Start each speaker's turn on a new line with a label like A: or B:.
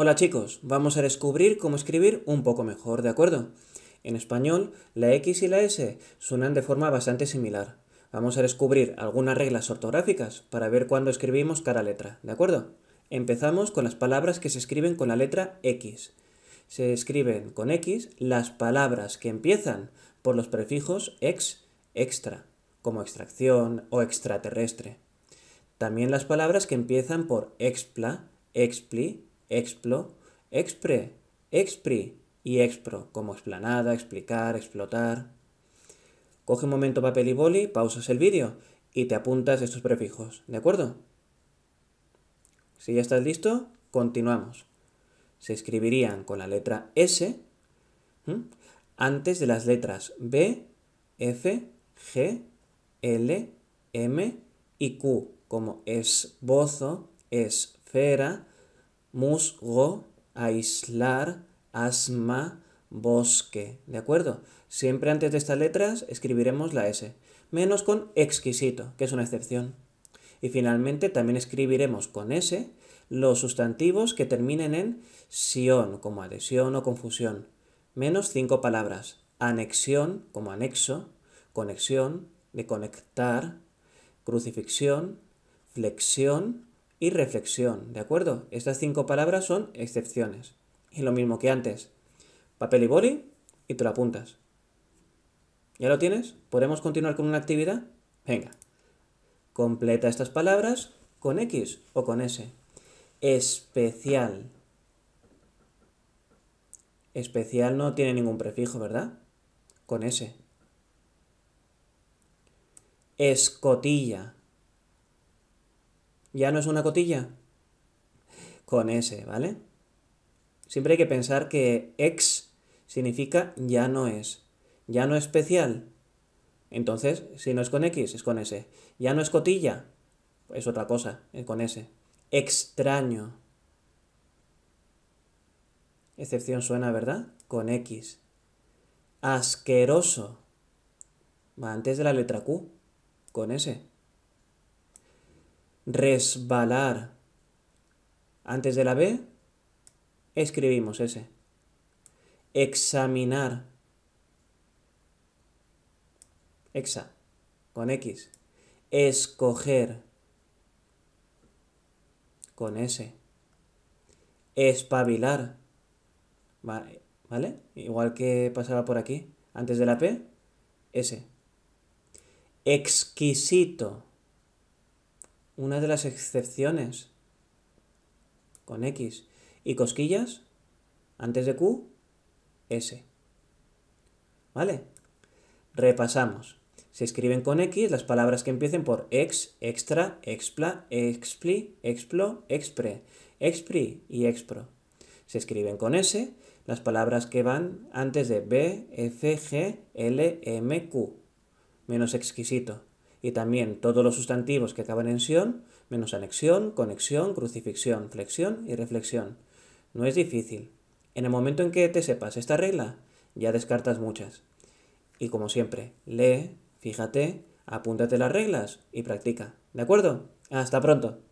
A: Hola chicos, vamos a descubrir cómo escribir un poco mejor, ¿de acuerdo? En español, la X y la S suenan de forma bastante similar. Vamos a descubrir algunas reglas ortográficas para ver cuándo escribimos cada letra, ¿de acuerdo? Empezamos con las palabras que se escriben con la letra X. Se escriben con X las palabras que empiezan por los prefijos ex, extra, como extracción o extraterrestre. También las palabras que empiezan por expla, expli, explo, expre, expri y expro, como explanada, explicar, explotar. Coge un momento papel y boli, pausas el vídeo y te apuntas estos prefijos, ¿de acuerdo? Si ya estás listo, continuamos. Se escribirían con la letra S antes de las letras B, F, G, L, M y Q, como esbozo, esfera, musgo, aislar, asma, bosque. ¿De acuerdo? Siempre antes de estas letras escribiremos la S, menos con exquisito, que es una excepción. Y finalmente también escribiremos con S los sustantivos que terminen en sión, como adhesión o confusión, menos cinco palabras. Anexión, como anexo, conexión, de conectar, crucifixión, flexión, y reflexión, ¿de acuerdo? Estas cinco palabras son excepciones. Y lo mismo que antes. Papel y boli y te la apuntas. ¿Ya lo tienes? ¿Podemos continuar con una actividad? Venga. Completa estas palabras con X o con S. Especial. Especial no tiene ningún prefijo, ¿verdad? Con S. Escotilla ya no es una cotilla. Con S, ¿vale? Siempre hay que pensar que X significa ya no es. Ya no es especial. Entonces, si no es con X, es con S. Ya no es cotilla, es otra cosa, es con S. Extraño. Excepción suena, ¿verdad? Con X. Asqueroso. Va antes de la letra Q, con S resbalar. Antes de la B, escribimos S. Examinar. Exa, con X. Escoger. Con S. Espabilar. Vale, Igual que pasaba por aquí. Antes de la P, S. Exquisito una de las excepciones con X. Y cosquillas, antes de Q, S. ¿Vale? Repasamos. Se escriben con X las palabras que empiecen por ex, extra, expla, expli, explo, expre, expri y expro. Se escriben con S las palabras que van antes de B, F, G, L, M, Q. Menos exquisito y también todos los sustantivos que acaban en sión, menos anexión, conexión, crucifixión, flexión y reflexión. No es difícil. En el momento en que te sepas esta regla, ya descartas muchas. Y como siempre, lee, fíjate, apúntate las reglas y practica. ¿De acuerdo? Hasta pronto.